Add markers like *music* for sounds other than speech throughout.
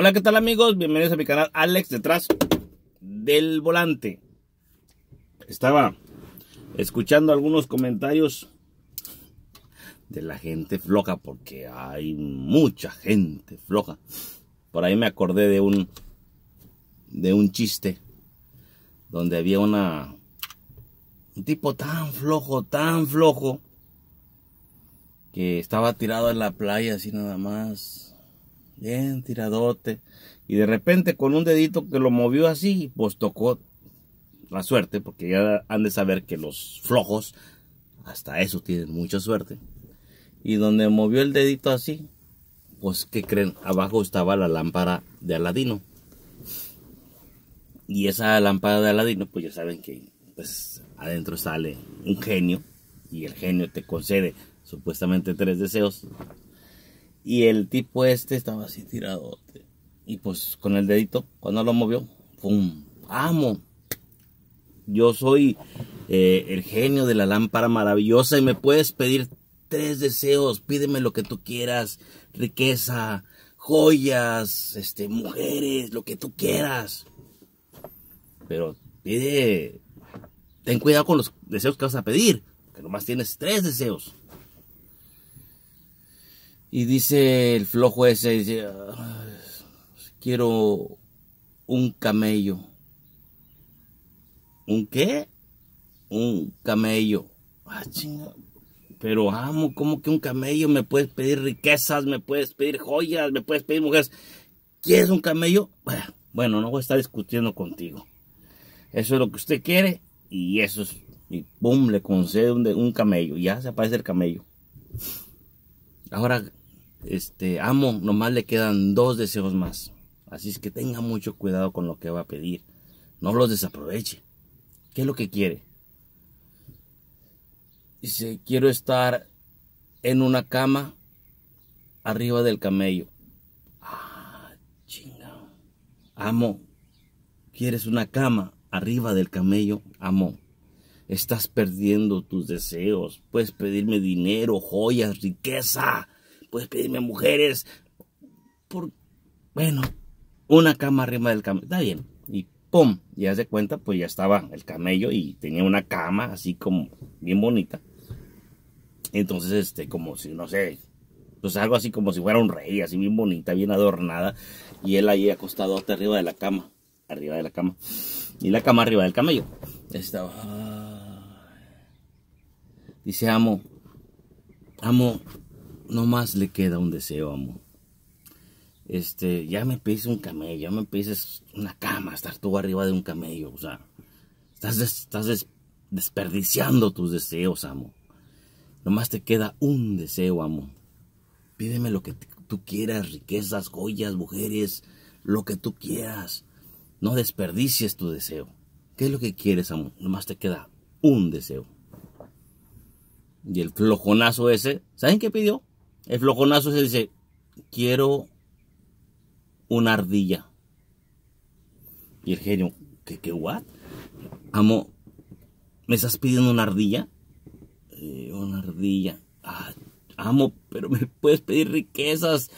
Hola, ¿qué tal amigos? Bienvenidos a mi canal Alex detrás del volante. Estaba escuchando algunos comentarios de la gente floja porque hay mucha gente floja. Por ahí me acordé de un de un chiste donde había una un tipo tan flojo, tan flojo que estaba tirado en la playa así nada más bien tiradote. Y de repente con un dedito que lo movió así, pues tocó la suerte, porque ya han de saber que los flojos, hasta eso tienen mucha suerte. Y donde movió el dedito así, pues que creen, abajo estaba la lámpara de Aladino. Y esa lámpara de Aladino, pues ya saben que pues adentro sale un genio y el genio te concede supuestamente tres deseos y el tipo este estaba así tirado. Y pues con el dedito, cuando lo movió, ¡pum! ¡Amo! Yo soy eh, el genio de la lámpara maravillosa y me puedes pedir tres deseos. Pídeme lo que tú quieras. Riqueza, joyas, este, mujeres, lo que tú quieras. Pero pide... Ten cuidado con los deseos que vas a pedir. Que nomás tienes tres deseos. Y dice el flojo ese, dice, ah, quiero un camello. ¿Un qué? Un camello. Ah, chinga. Pero amo, ¿cómo que un camello? Me puedes pedir riquezas, me puedes pedir joyas, me puedes pedir mujeres. ¿Quieres un camello? Bueno, no voy a estar discutiendo contigo. Eso es lo que usted quiere y eso es. Y pum, le concede un, un camello. Ya se aparece el camello. Ahora, este, amo, nomás le quedan dos deseos más. Así es que tenga mucho cuidado con lo que va a pedir. No los desaproveche. ¿Qué es lo que quiere? Dice, quiero estar en una cama arriba del camello. Ah, chinga. Amo. ¿Quieres una cama arriba del camello? Amo. Estás perdiendo tus deseos. Puedes pedirme dinero, joyas, riqueza. Puedes pedirme mujeres. Por, bueno, una cama arriba del camello. Está bien. Y pum, ya se cuenta, pues ya estaba el camello y tenía una cama así como bien bonita. Entonces, este, como si, no sé, pues algo así como si fuera un rey, así bien bonita, bien adornada. Y él ahí acostado hasta arriba de la cama, arriba de la cama. Y la cama arriba del camello. Estaba... Dice, amo, amo, nomás le queda un deseo, amo. Este, ya me pides un camello, ya me pides una cama, estar tú arriba de un camello, o sea, estás, estás desperdiciando tus deseos, amo. Nomás te queda un deseo, amo. Pídeme lo que tú quieras, riquezas, joyas, mujeres, lo que tú quieras. No desperdicies tu deseo. ¿Qué es lo que quieres, amo? Nomás te queda un deseo. Y el flojonazo ese, ¿saben qué pidió? El flojonazo ese dice, quiero una ardilla. Y el genio, ¿qué, qué, what? Amo, ¿me estás pidiendo una ardilla? Eh, una ardilla. Ah, amo, pero me puedes pedir riquezas,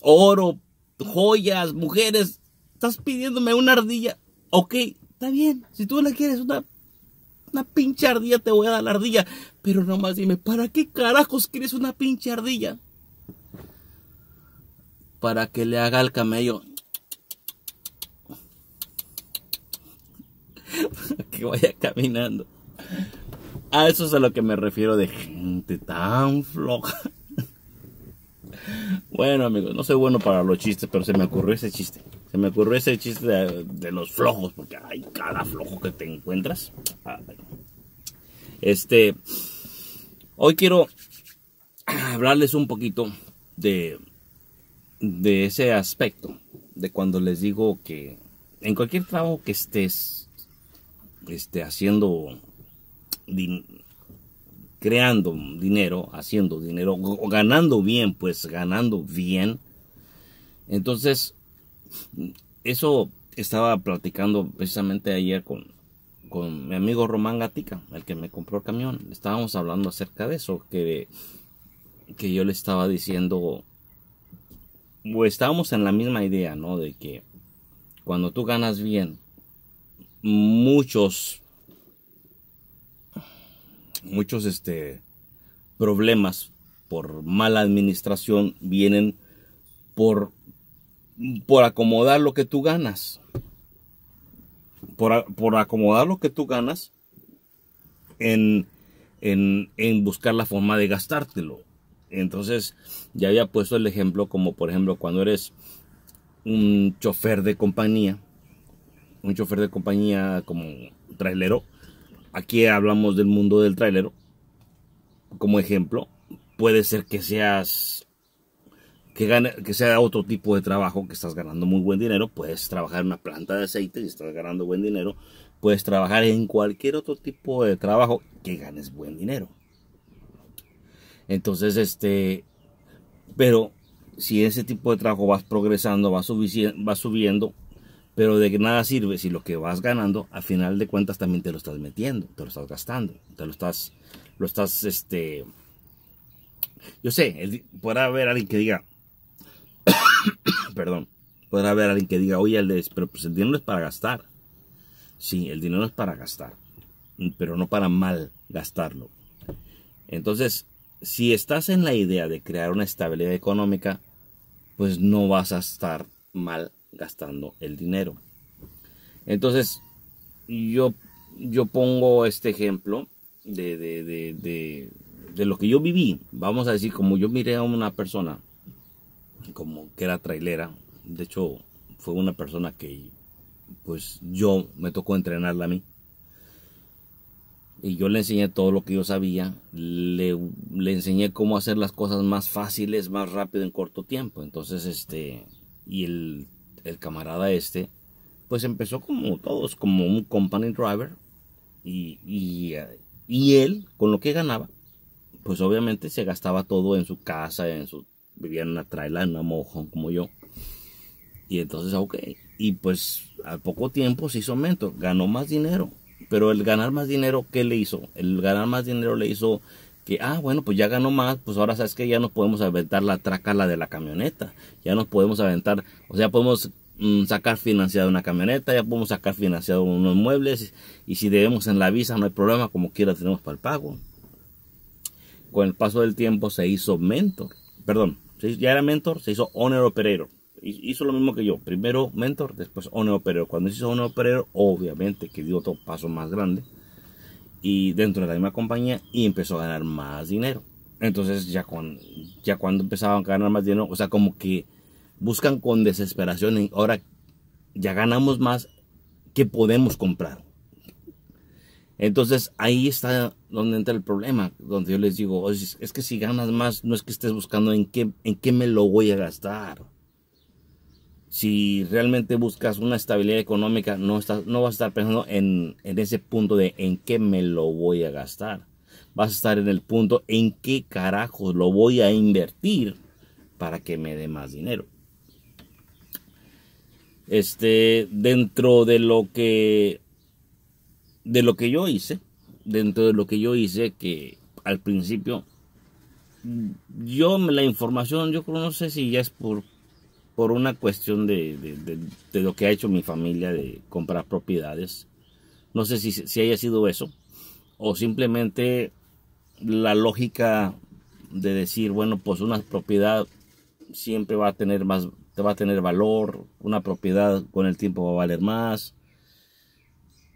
oro, joyas, mujeres. Estás pidiéndome una ardilla. Ok, está bien. Si tú la quieres, una una pinche ardilla te voy a dar la ardilla. Pero nomás dime, ¿para qué carajos quieres una pinche ardilla? Para que le haga al camello. que vaya caminando. A eso es a lo que me refiero de gente tan floja. Bueno amigos, no soy bueno para los chistes, pero se me ocurrió ese chiste. Se me ocurrió ese chiste de, los flojos, porque hay cada flojo que te encuentras. Este, hoy quiero hablarles un poquito de, de ese aspecto, de cuando les digo que en cualquier trabajo que estés este, haciendo, creando dinero, haciendo dinero, ganando bien, pues ganando bien, entonces eso estaba platicando precisamente ayer con, con mi amigo Román Gatica, el que me compró el camión. Estábamos hablando acerca de eso, que, que yo le estaba diciendo, o estábamos en la misma idea, ¿no? De que cuando tú ganas bien, muchos, muchos, este, problemas por mala administración vienen por por acomodar lo que tú ganas. Por, acomodar lo que tú ganas en, en, buscar la forma de gastártelo. Entonces, ya había puesto el ejemplo como, por ejemplo, cuando eres un chofer de compañía, un chofer de compañía como trailero, aquí hablamos del mundo del trailero, como ejemplo, puede ser que seas que, sea otro tipo de trabajo, que estás ganando muy buen dinero, puedes trabajar en una planta de aceite y estás ganando buen dinero, puedes trabajar en cualquier otro tipo de trabajo que ganes buen dinero. Entonces, este, pero si ese tipo de trabajo vas progresando, vas, subiendo, pero de que nada sirve si lo que vas ganando, Al final de cuentas también te lo estás metiendo, te lo estás gastando, te lo estás, lo estás, este, yo sé, Puede haber alguien que diga, perdón. Podrá haber alguien que diga, oye, pero pues el dinero es para gastar. Sí, el dinero es para gastar, mm, pero no para mal gastarlo. Entonces, si estás en la idea de crear una estabilidad económica, pues no vas a estar mal gastando el dinero. Entonces, yo, yo pongo este ejemplo de, de lo que yo viví. Vamos a decir, como yo miré a una persona como que era trailera. De hecho, fue una persona que pues yo me tocó entrenarla a mí. Y yo le enseñé todo lo que yo sabía, le, enseñé cómo hacer las cosas más fáciles, más rápido en corto tiempo. Entonces, este, y el, camarada este, pues empezó como todos, como un company driver. y, y él, con lo que ganaba, pues obviamente se gastaba todo en su casa, en su vivía en una trailer, en una mojón como yo. Y entonces, ok, y pues al poco tiempo se hizo mentor, ganó más dinero. Pero el ganar más dinero, ¿qué le hizo? El ganar más dinero le hizo que, ah, bueno, pues ya ganó más, pues ahora sabes que ya nos podemos aventar la traca, la de la camioneta. Ya nos podemos aventar, o sea, podemos mm, sacar financiado una camioneta, ya podemos sacar financiado unos muebles. Y si debemos en la visa, no hay problema, como quiera tenemos para el pago. Con el paso del tiempo se hizo mentor, perdón, ya era mentor, se hizo owner operero Hizo lo mismo que yo, primero mentor, después owner operero, Cuando se hizo owner operero obviamente que dio otro paso más grande y dentro de la misma compañía y empezó a ganar más dinero. Entonces ya, con, ya cuando empezaban a ganar más dinero, o sea, como que buscan con desesperación y ahora ya ganamos más que podemos comprar. Entonces ahí está donde entra el problema, donde yo les digo, es, que si ganas más, no es que estés buscando en qué, en qué me lo voy a gastar. Si realmente buscas una estabilidad económica, no, estás, no vas a estar pensando en, ese punto de en qué me lo voy a gastar. Vas a estar en el punto en qué carajos lo voy a invertir para que me dé más dinero. Este, dentro de lo que de lo que yo hice, dentro de lo que yo hice, que al principio, yo la información, yo no sé si ya es por, por una cuestión de, de, lo que ha hecho mi familia de comprar propiedades. No sé si, si haya sido eso, o simplemente la lógica de decir, bueno, pues una propiedad siempre va a tener más, va a tener valor, una propiedad con el tiempo va a valer más.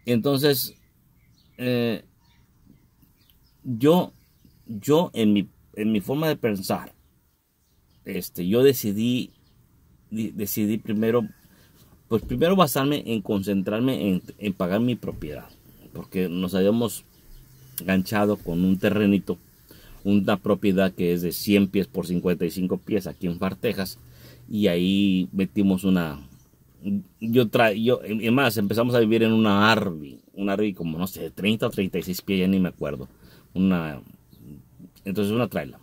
Entonces, eh, yo, yo en mi, en mi forma de pensar, este, yo decidí, decidí primero, pues primero basarme en concentrarme en, en pagar mi propiedad, porque nos habíamos ganchado con un terrenito, una propiedad que es de 100 pies por 55 pies aquí en Fartejas, y ahí metimos una, yo tra... yo, y más, empezamos a vivir en una Arby, una Arby como, no sé, 30 o 36 pies, ya ni me acuerdo. Una, entonces una traila.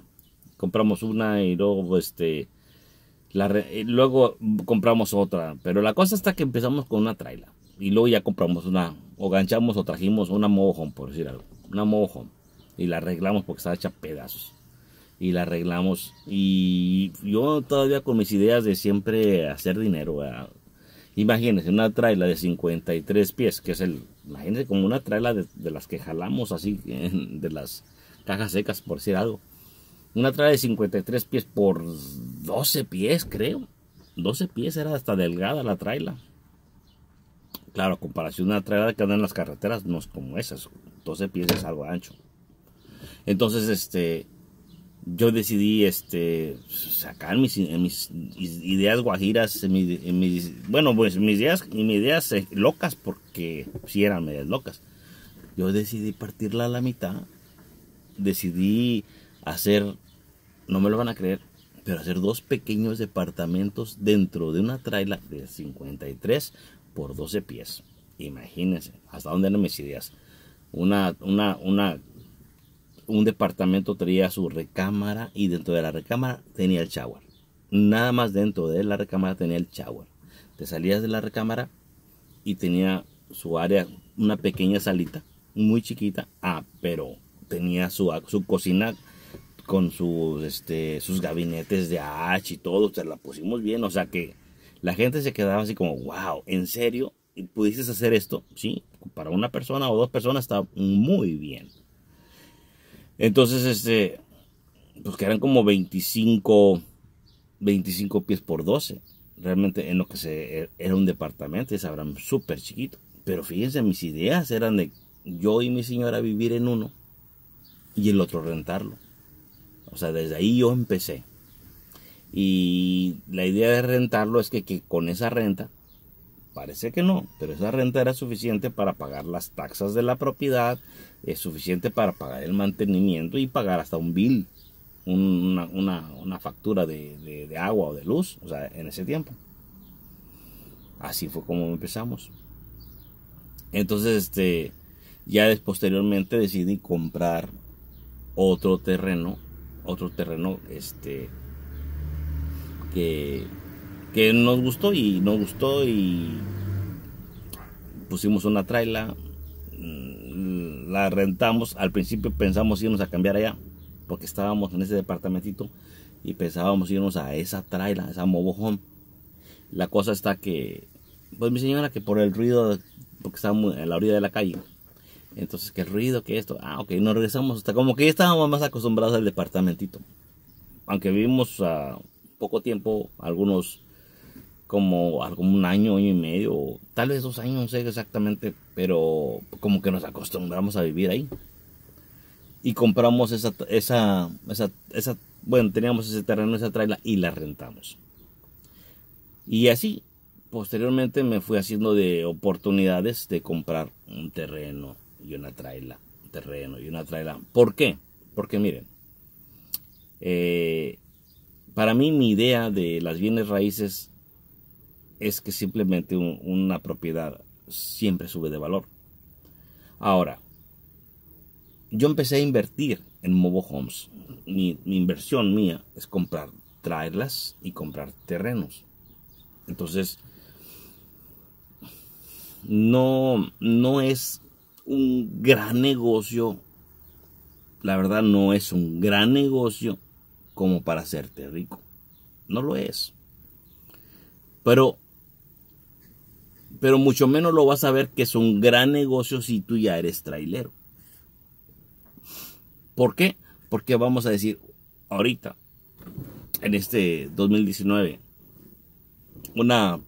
Compramos una y luego, este, la, luego compramos otra. Pero la cosa está que empezamos con una traila. Y luego ya compramos una, o ganchamos o trajimos una mojón, por decir algo. Una mojón. Y la arreglamos porque estaba hecha pedazos. Y la arreglamos. Y yo todavía con mis ideas de siempre hacer dinero, Imagínense una traila de 53 pies, que es el, imagínense como una traila de, las que jalamos así, de las cajas secas, por decir algo. Una traila de 53 pies por 12 pies, creo. 12 pies era hasta delgada la traila. Claro, comparación a una traila que anda en las carreteras, no es como esas. 12 pies es algo ancho. Entonces, este, yo decidí este sacar mis, eh, ideas guajiras, eh, eh, bueno, pues mis ideas, mis ideas locas, porque si sí eran medias locas. Yo decidí partirla a la mitad, decidí hacer, no me lo van a creer, pero hacer dos pequeños departamentos dentro de una traila de 53 por 12 pies. Imagínense, hasta dónde eran mis ideas. Una, una, una un departamento tenía su recámara y dentro de la recámara tenía el shower. Nada más dentro de la recámara tenía el shower. Te salías de la recámara y tenía su área, una pequeña salita, muy chiquita, ah, pero tenía su, su cocina con sus, este, sus gabinetes de H y todo, te la pusimos bien, o sea que la gente se quedaba así como, wow, ¿en serio? ¿Pudiste hacer esto? Sí, para una persona o dos personas está muy bien. Entonces, este, pues que eran como 25, 25 pies por 12. Realmente en lo que se, e, era un departamento, y sabrán, súper chiquito. Pero fíjense, mis ideas eran de yo y mi señora vivir en uno y el otro rentarlo. O sea, desde ahí yo empecé. Y la idea de rentarlo es que con esa renta Parece que no, pero esa renta era suficiente para pagar las taxas de la propiedad, es suficiente para pagar el mantenimiento y pagar hasta un bill, una, factura de, agua o de luz, o sea, en ese tiempo. Así fue como empezamos. Entonces, este, ya posteriormente decidí comprar otro terreno, otro terreno, este, que que nos gustó y nos gustó y pusimos una traila, mm, la rentamos, al principio pensamos irnos a cambiar allá, porque estábamos en ese departamentito y pensábamos irnos a esa traila, a esa mobojón. La cosa está que, pues mi señora que por el ruido, porque estábamos en la orilla de la calle, entonces que el ruido, que esto, ah ok, nos regresamos hasta como que ya estábamos más acostumbrados al departamentito, aunque vivimos a poco tiempo, algunos como un año, año y medio, tal vez dos años, no sé exactamente, pero como que nos acostumbramos a vivir ahí. Y compramos esa, esa, bueno, teníamos ese terreno, esa traila y la rentamos. Y así, posteriormente me fui haciendo de oportunidades de comprar un terreno y una traila, un terreno y una traila. ¿Por qué? Porque miren, eh, para mí mi idea de las bienes raíces es que simplemente una propiedad siempre sube de valor. Ahora, yo empecé a invertir en mobile homes. Mi, mi, inversión mía es comprar, traerlas y comprar terrenos. Entonces, no, no es un gran negocio. La verdad, no es un gran negocio como para hacerte rico. No lo es. Pero pero mucho menos lo vas a ver que es un gran negocio si tú ya eres trailero. ¿Por qué? Porque vamos a decir ahorita, en este 2019, una,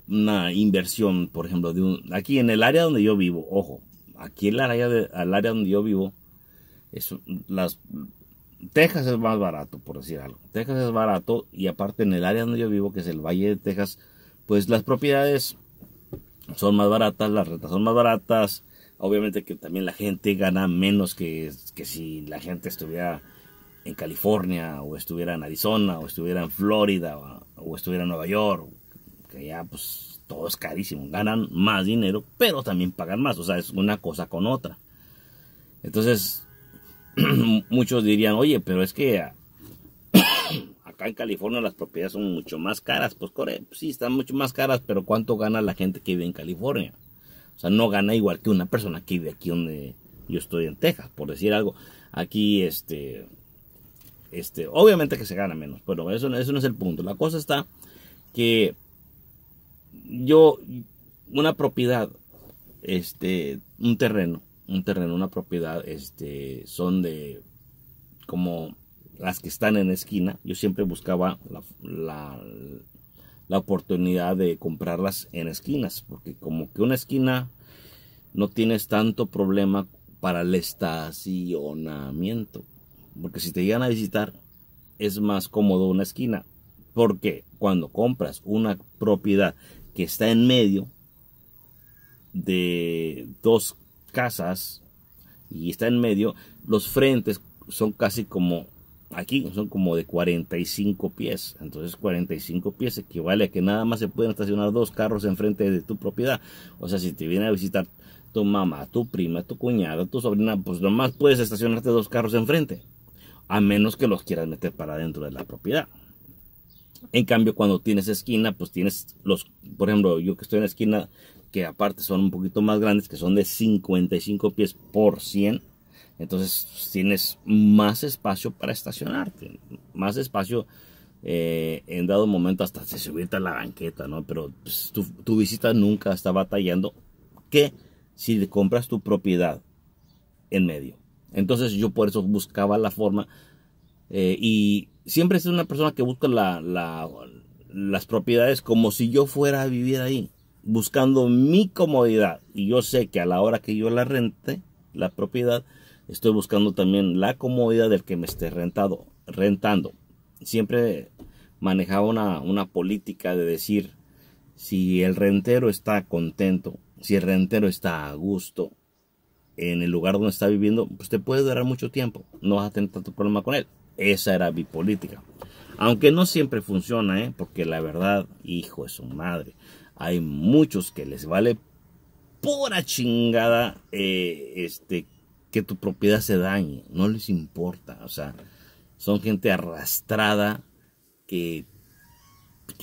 inversión, por ejemplo, de aquí en el área donde yo vivo, ojo, aquí en el área, de, área donde yo vivo, es, Texas es más barato, por decir algo. Texas es barato y aparte en el área donde yo vivo, que es el Valle de Texas, pues las propiedades son más baratas, las rentas son más baratas, obviamente que también la gente gana menos que, que si la gente estuviera en California o estuviera en Arizona o estuviera en Florida o, o estuviera en Nueva York, que ya pues todo es carísimo, ganan más dinero pero también pagan más, o sea, es una cosa con otra. Entonces, *clears throat* muchos dirían, oye, pero es que en California las propiedades son mucho más caras. Pues corre, sí, están mucho más caras, pero ¿cuánto gana la gente que vive en California? O sea, no gana igual que una persona que vive aquí donde yo estoy en Texas, por decir algo. Aquí, este, este, obviamente que se gana menos, pero eso, eso no es el punto. La cosa está que yo, una propiedad, este, un terreno, un terreno, una propiedad, este, son de como las que están en esquina. Yo siempre buscaba la, oportunidad de comprarlas en esquinas, porque como que una esquina no tienes tanto problema para el estacionamiento. Porque si te llegan a visitar, es más cómodo una esquina. Porque cuando compras una propiedad que está en medio de dos casas y está en medio, los frentes son casi como aquí son como de 45 pies. Entonces 45 pies equivale a que nada más se pueden estacionar dos carros enfrente de tu propiedad. O sea, si te viene a visitar tu mamá, tu prima, tu cuñada, tu sobrina, pues nomás puedes estacionarte dos carros enfrente. A menos que los quieras meter para dentro de la propiedad. En cambio, cuando tienes esquina, pues tienes los, por ejemplo, yo que estoy en la esquina, que aparte son un poquito más grandes, que son de 55 pies por 100 entonces tienes más espacio para estacionarte, más espacio eh, en dado momento hasta se subirte a la banqueta, ¿no? Pero pues, tu, visita nunca está batallando que si compras tu propiedad en medio. Entonces yo por eso buscaba la forma eh, y siempre es una persona que busca las propiedades como si yo fuera a vivir ahí, buscando mi comodidad. Y yo sé que a la hora que yo la rente, la propiedad, Estoy buscando también la comodidad del que me esté rentado, rentando. Siempre manejaba una, política de decir si el rentero está contento, si el rentero está a gusto en el lugar donde está viviendo, pues te puede durar mucho tiempo, no vas a tener tanto problema con él. Esa era mi política. Aunque no siempre funciona, ¿eh? porque la verdad, hijo de su madre, hay muchos que les vale pura chingada eh, este, que tu propiedad se dañe, no les importa, o sea, son gente arrastrada que,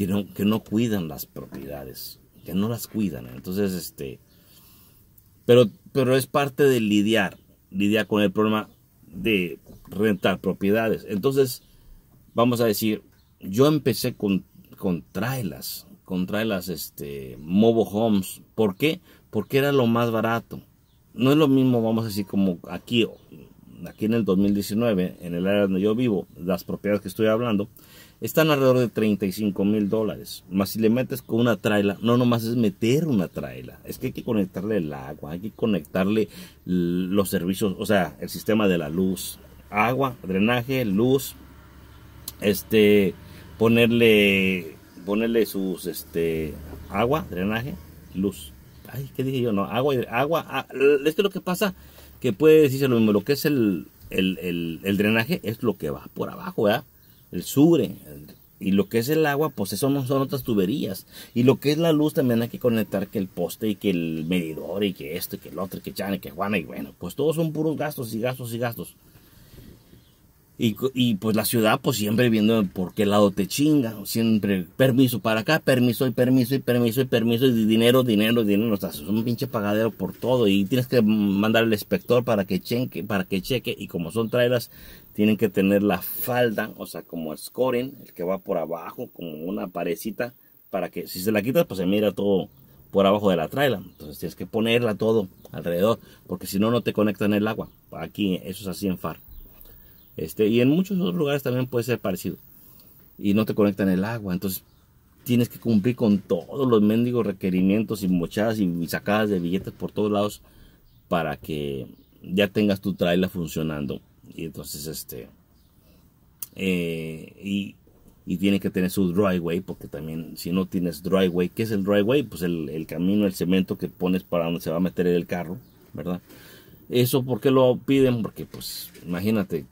no, que no cuidan las propiedades, que no las cuidan, entonces, este, pero, pero es parte de lidiar, lidiar con el problema de rentar propiedades, entonces, vamos a decir, yo empecé con, con trailas, con este, mobile homes, ¿por qué? Porque era lo más barato no es lo mismo, vamos a decir, como aquí, aquí en el 2019, en el área donde yo vivo, las propiedades que estoy hablando, están alrededor de 35 mil dólares. Más si le metes con una traila, no nomás es meter una traila, es que hay que conectarle el agua, hay que conectarle los servicios, o sea, el sistema de la luz, agua, drenaje, luz, este, ponerle, ponerle sus, este, agua, drenaje, luz ay, ¿qué dije yo? No, agua, agua, Este es lo que pasa, que puede decirse lo mismo, lo que es el, el, el, drenaje es lo que va por abajo, ¿verdad? El sure, y lo que es el agua, pues eso no son otras tuberías. Y lo que es la luz también hay que conectar que el poste y que el medidor y que esto y que el otro y que Chan y que Juana y bueno, pues todos son puros gastos y gastos y gastos. Y, pues la ciudad, pues siempre viendo por qué lado te chinga, siempre permiso para acá, permiso y permiso y permiso y permiso y dinero, dinero, dinero. O es un pinche pagadero por todo y tienes que mandar al inspector para que cheque, para que cheque. Y como son trailas, tienen que tener la falda, o sea, como scoring, el que va por abajo, como una parecita, para que si se la quitas, pues se mira todo por abajo de la traila. Entonces tienes que ponerla todo alrededor, porque si no, no te conectan el agua. Aquí, eso es así en FAR. Este, y en muchos otros lugares también puede ser parecido. Y no te conectan el agua. Entonces tienes que cumplir con todos los mendigos requerimientos y mochadas y sacadas de billetes por todos lados para que ya tengas tu trailer funcionando. Y entonces, este. Eh, y, tiene que tener su driveway, porque también, si no tienes driveway, ¿qué es el driveway? Pues el, el camino, el cemento que pones para donde se va a meter el carro, ¿verdad? Eso, ¿por qué lo piden? Porque, pues, imagínate,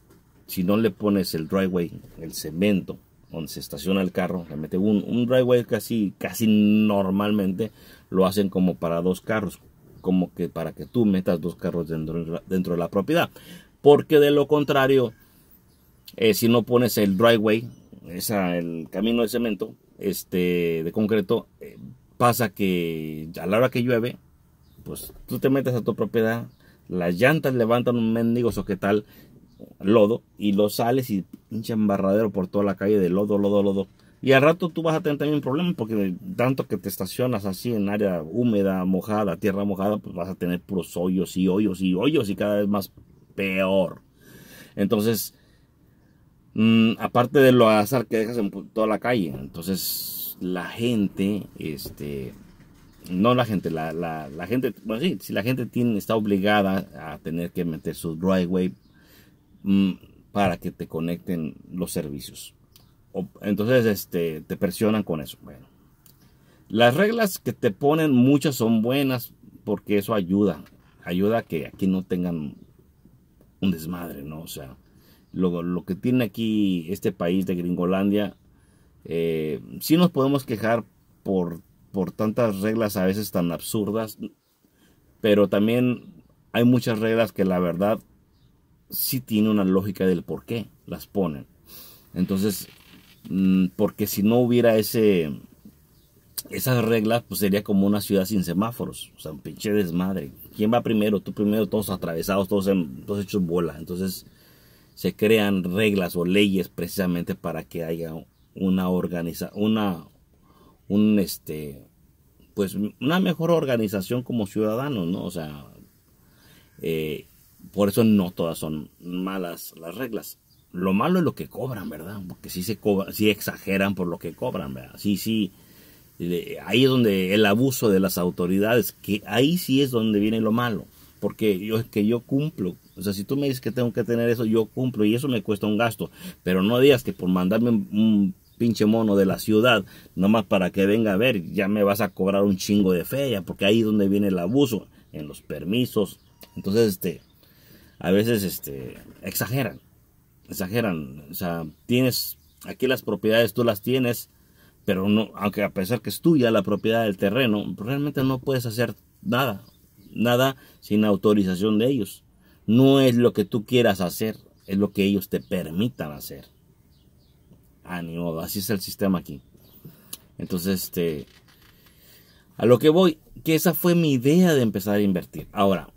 si no le pones el driveway, el cemento donde se estaciona el carro, le mete un, driveway casi, casi normalmente lo hacen como para dos carros, como que para que tú metas dos carros dentro, de la propiedad. Porque de lo contrario, eh, si no pones el driveway, esa, el camino de cemento, este, de concreto, eh, pasa que a la hora que llueve, pues tú te metes a tu propiedad, las llantas levantan un mendigo tal lodo y lo sales y pinche embarradero por toda la calle de lodo, lodo, lodo. Y al rato tú vas a tener también un problema, porque tanto que te estacionas así en área húmeda, mojada, tierra mojada, pues vas a tener puros hoyos y hoyos y hoyos y cada vez más peor. Entonces, mm, aparte de lo azar que dejas en toda la calle, entonces la gente, este, no la gente, la, gente, bueno, sí, si la gente tiene, está obligada a tener que meter su driveway Mm, para que te conecten los servicios. entonces este, te presionan con eso. Bueno, las reglas que te ponen muchas son buenas porque eso ayuda. Ayuda a que aquí no tengan un desmadre, ¿no? O sea, lo, lo que tiene aquí este país de Gringolandia, eh, sí nos podemos quejar por, por tantas reglas a veces tan absurdas, pero también hay muchas reglas que la verdad si tiene una lógica del por qué las ponen. Entonces, mm, porque si no hubiera ese esas reglas, pues sería como una ciudad sin semáforos, o sea, un pinche desmadre. ¿Quién va primero? Tú primero, todos atravesados, todos, todos hechos bola. Entonces, se crean reglas o leyes precisamente para que haya una organización una un este pues una mejor organización como ciudadanos, ¿no? O sea, eh, por eso no todas son malas las reglas. Lo malo es lo que cobran, ¿verdad? Porque si se exageran por lo que cobran, ¿verdad? Sí, sí. Ahí es donde el abuso de las autoridades, que ahí sí es donde viene lo malo. Porque yo, es que yo cumplo. O sea, si tú me dices que tengo que tener eso, yo cumplo. Y eso me cuesta un gasto. Pero no digas que por mandarme un pinche mono de la ciudad, nomás para que venga a ver, ya me vas a cobrar un chingo de fea porque ahí es donde viene el abuso, en los permisos. Entonces, este, a veces este, exageran, exageran, o sea, tienes aquí las propiedades, tú las tienes, pero no, aunque a pesar que es tuya la propiedad del terreno, realmente no puedes hacer nada, nada sin autorización de ellos. No es lo que tú quieras hacer, es lo que ellos te permitan hacer. Ah, así es el sistema aquí. Entonces, este, a lo que voy, que esa fue mi idea de empezar a invertir. Ahora,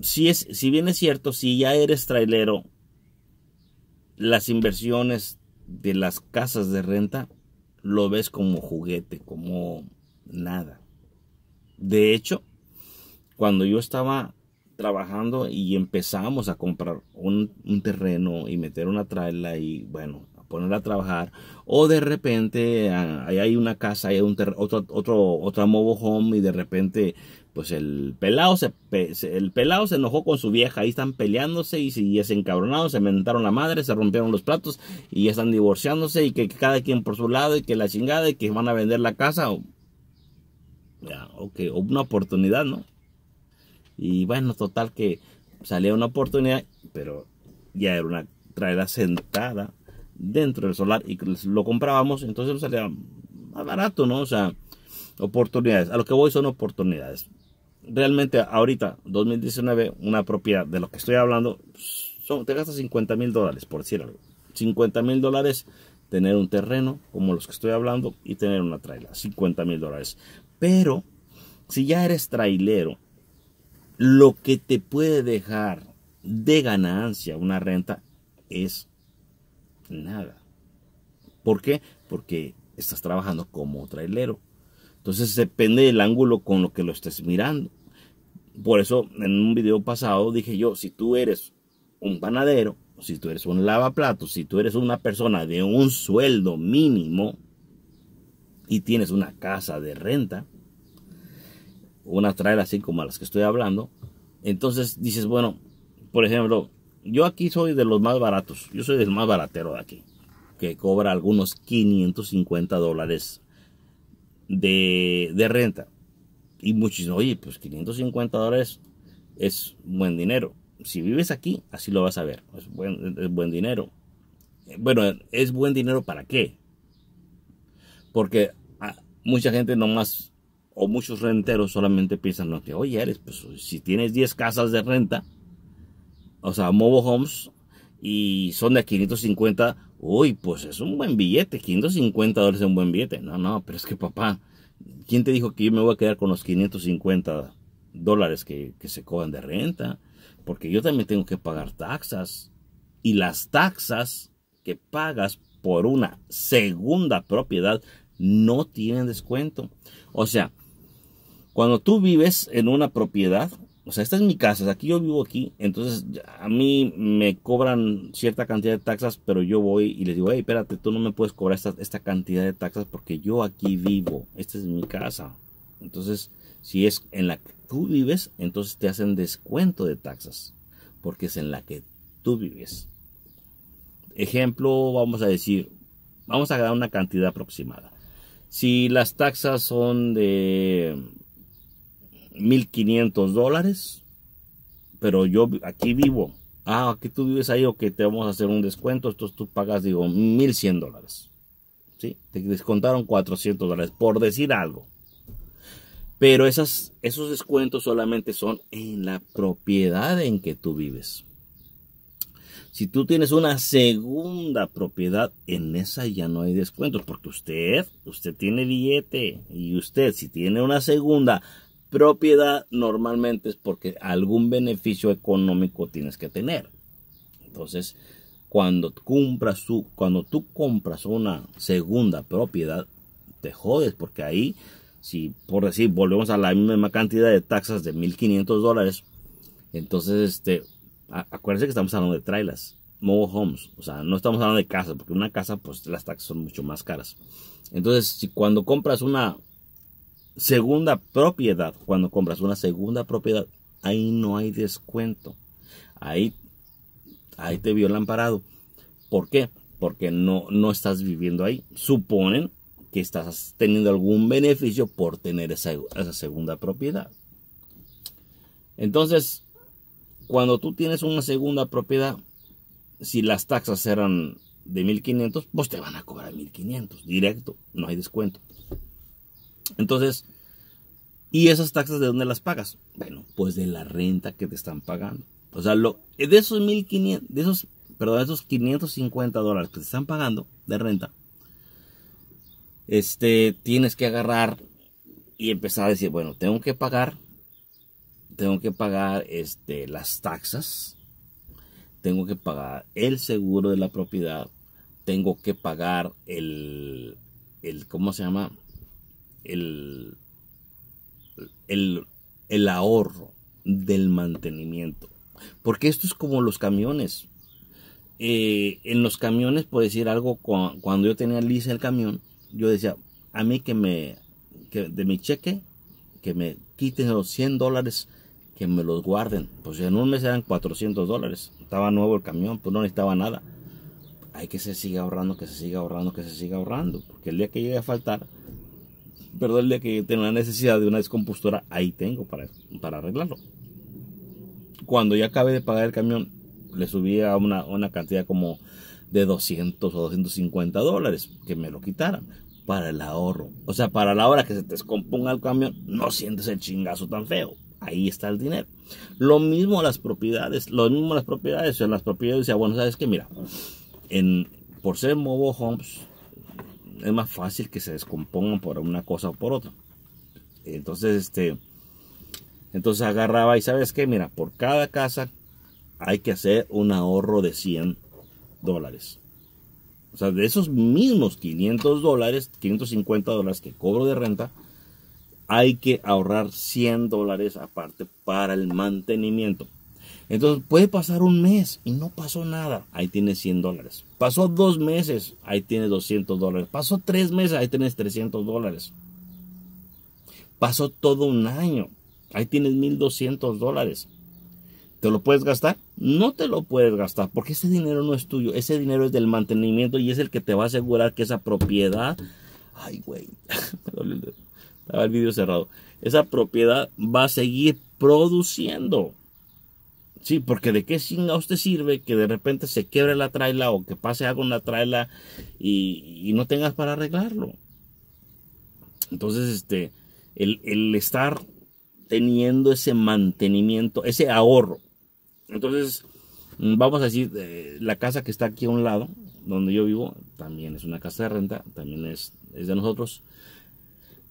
si, es, si bien es cierto, si ya eres trailero, las inversiones de las casas de renta lo ves como juguete, como nada. De hecho, cuando yo estaba trabajando y empezamos a comprar un, un terreno y meter una traila y bueno, poner a trabajar. O de repente ah, ahí hay una casa, hay un otro, otro, otra mobile home y de repente pues el pelado se, el pelado se enojó con su vieja. Ahí están peleándose y, se encabronaron, se mentaron la madre, se rompieron los platos y ya están divorciándose y que, cada quien por su lado y que la chingada y que van a vender la casa. O, que okay, una oportunidad, ¿no? Y bueno, total que salía una oportunidad, pero ya era una traerla sentada dentro del solar y pues, lo comprábamos, entonces nos salía más barato, ¿no? O sea, oportunidades. A lo que voy son oportunidades. Realmente ahorita, 2019, una propiedad de lo que estoy hablando, pues, son, te gastas 50 mil dólares, por decir algo. 50 mil dólares tener un terreno como los que estoy hablando y tener una traila, 50 mil dólares. Pero si ya eres trailero, lo que te puede dejar de ganancia una renta es nada. ¿Por qué? Porque estás trabajando como trailero. Entonces depende del ángulo con lo que lo estés mirando. Por eso en un video pasado dije yo, si tú eres un panadero, si tú eres un lavaplato, si tú eres una persona de un sueldo mínimo y tienes una casa de renta, una traer así como a las que estoy hablando, entonces dices, bueno, por ejemplo, yo aquí soy de los más baratos. Yo soy del más baratero de aquí. Que cobra algunos 550 dólares de, renta. Y muchos dicen, oye, pues 550 dólares es buen dinero. Si vives aquí, así lo vas a ver. Es buen, dinero. Bueno, ¿es buen dinero para qué? Porque ah, mucha gente nomás, o muchos renteros solamente piensan, que, oye, eres, pues si tienes 10 casas de renta, o sea, mobile homes y son de 550, uy, pues es un buen billete, 550 dólares es un buen billete. No, no, pero es que papá, ¿quién te dijo que yo me voy a quedar con los 550 dólares que, que se cobran de renta? Porque yo también tengo que pagar taxas. Y las taxas que pagas por una segunda propiedad no tienen descuento. O sea, cuando tú vives en una propiedad, o sea, esta es mi casa, aquí yo vivo aquí, entonces a mí me cobran cierta cantidad de taxas, pero yo voy y les digo, hey, espérate, tú no me puedes cobrar esta, esta cantidad de taxas porque yo aquí vivo, esta es mi casa. Entonces, si es en la que tú vives, entonces te hacen descuento de taxas, porque es en la que tú vives. Ejemplo, vamos a decir, vamos a dar una cantidad aproximada. Si las taxas son de 1.500 dólares, pero yo aquí vivo. Ah, aquí tú vives ahí, o que te vamos a hacer un descuento, entonces tú pagas, digo, 1.100 dólares. ¿Sí? Te descontaron 400 dólares, por decir algo. Pero esas, esos descuentos solamente son en la propiedad en que tú vives. Si tú tienes una segunda propiedad, en esa ya no hay descuentos, porque usted, usted tiene billete y usted si tiene una segunda, propiedad normalmente es porque algún beneficio económico tienes que tener. Entonces, cuando compras tú, cuando tú compras una segunda propiedad, te jodes porque ahí, si por decir, volvemos a la misma cantidad de taxas de 1500 dólares, entonces, este, acuérdense que estamos hablando de trailers, mobile homes, o sea, no estamos hablando de casa porque una casa, pues las taxas son mucho más caras. Entonces, si cuando compras una Segunda propiedad, cuando compras una segunda propiedad, ahí no hay descuento. Ahí, ahí te violan amparado. ¿Por qué? Porque no, no estás viviendo ahí. Suponen que estás teniendo algún beneficio por tener esa, esa segunda propiedad. Entonces, cuando tú tienes una segunda propiedad, si las taxas eran de 1500, pues te van a cobrar 1500 directo, no hay descuento. Entonces, ¿y esas taxas de dónde las pagas? Bueno, pues de la renta que te están pagando. O sea, lo, de esos 1500, de esos, perdón, esos 550 dólares que te están pagando de renta, este, tienes que agarrar y empezar a decir, bueno, tengo que pagar, tengo que pagar este, las taxas, tengo que pagar el seguro de la propiedad, tengo que pagar el, el ¿cómo se llama? el, ahorro del mantenimiento. Porque esto es como los camiones. Eh, en los camiones, puedo decir algo, cuando yo tenía lisa el camión, yo decía, a mí que me, que de mi cheque, que me quiten los 100 dólares, que me los guarden. Pues en un mes eran 400 dólares. Estaba nuevo el camión, pues no necesitaba nada. Hay que se siga ahorrando, que se siga ahorrando, que se siga ahorrando. Porque el día que llegue a faltar, Perdón, el que tengo la necesidad de una descompostora, ahí tengo para, para arreglarlo. Cuando ya acabé de pagar el camión, le subí una, una cantidad como de 200 o 250 dólares que me lo quitaran para el ahorro. O sea, para la hora que se te descomponga el camión, no sientes el chingazo tan feo. Ahí está el dinero. Lo mismo las propiedades, lo mismo las propiedades. O sea, las propiedades decía, bueno, sabes que mira, en, por ser Movo Homes, es más fácil que se descompongan por una cosa o por otra. Entonces, este, entonces agarraba y sabes qué, mira, por cada casa hay que hacer un ahorro de 100 dólares. O sea, de esos mismos 500 dólares, 550 dólares que cobro de renta, hay que ahorrar 100 dólares aparte para el mantenimiento. Entonces puede pasar un mes y no pasó nada, ahí tienes 100 dólares. Pasó dos meses, ahí tienes 200 dólares. Pasó tres meses, ahí tienes 300 dólares. Pasó todo un año, ahí tienes 1200 dólares. ¿Te lo puedes gastar? No te lo puedes gastar porque ese dinero no es tuyo, ese dinero es del mantenimiento y es el que te va a asegurar que esa propiedad... Ay, güey, *laughs* estaba el video cerrado. Esa propiedad va a seguir produciendo. Sí, porque de qué a usted sirve que de repente se quiebre la traila o que pase algo en la traila y, no tengas para arreglarlo. Entonces, este, el, estar teniendo ese mantenimiento, ese ahorro. Entonces, mm, vamos a decir, eh, la casa que está aquí a un lado, donde yo vivo, también es una casa de renta, también es, es de nosotros.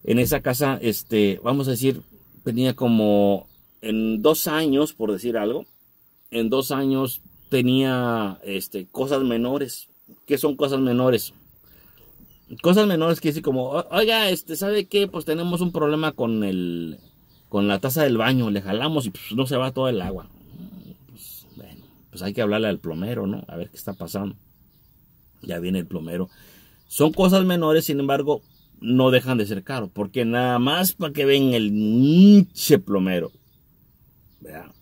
En esa casa, este, vamos a decir, tenía como en dos años, por decir algo, en dos años tenía este, cosas menores. ¿Qué son cosas menores? Cosas menores que dice como, oiga, este, ¿sabe qué? Pues tenemos un problema con el con la taza del baño, le jalamos y pues, no se va todo el agua. Pues, bueno, pues hay que hablarle al plomero, ¿no? A ver qué está pasando. Ya viene el plomero. Son cosas menores, sin embargo, no dejan de ser caro. porque nada más para que ven el niche plomero.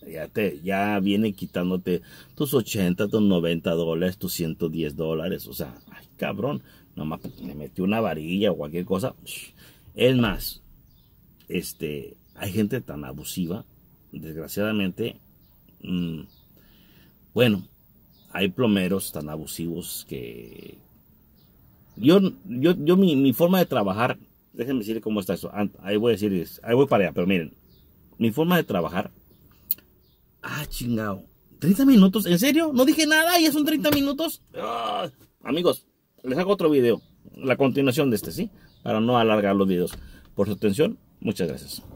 Ya, te, ya viene quitándote tus 80, tus 90 dólares, tus 110 dólares. O sea, ay, cabrón, nomás me metió una varilla o cualquier cosa. Es más, este, hay gente tan abusiva, desgraciadamente. Mm, bueno, hay plomeros tan abusivos que. Yo, yo, mi, forma de trabajar, déjenme decirle cómo está eso. Ahí voy a decir, ahí voy para allá, pero miren, mi forma de trabajar Ah, chingado. ¿30 minutos? ¿En serio? ¿No dije nada? y ¿Ya son 30 minutos? Ah, amigos, les hago otro video. La continuación de este, ¿sí? Para no alargar los videos. Por su atención, muchas gracias.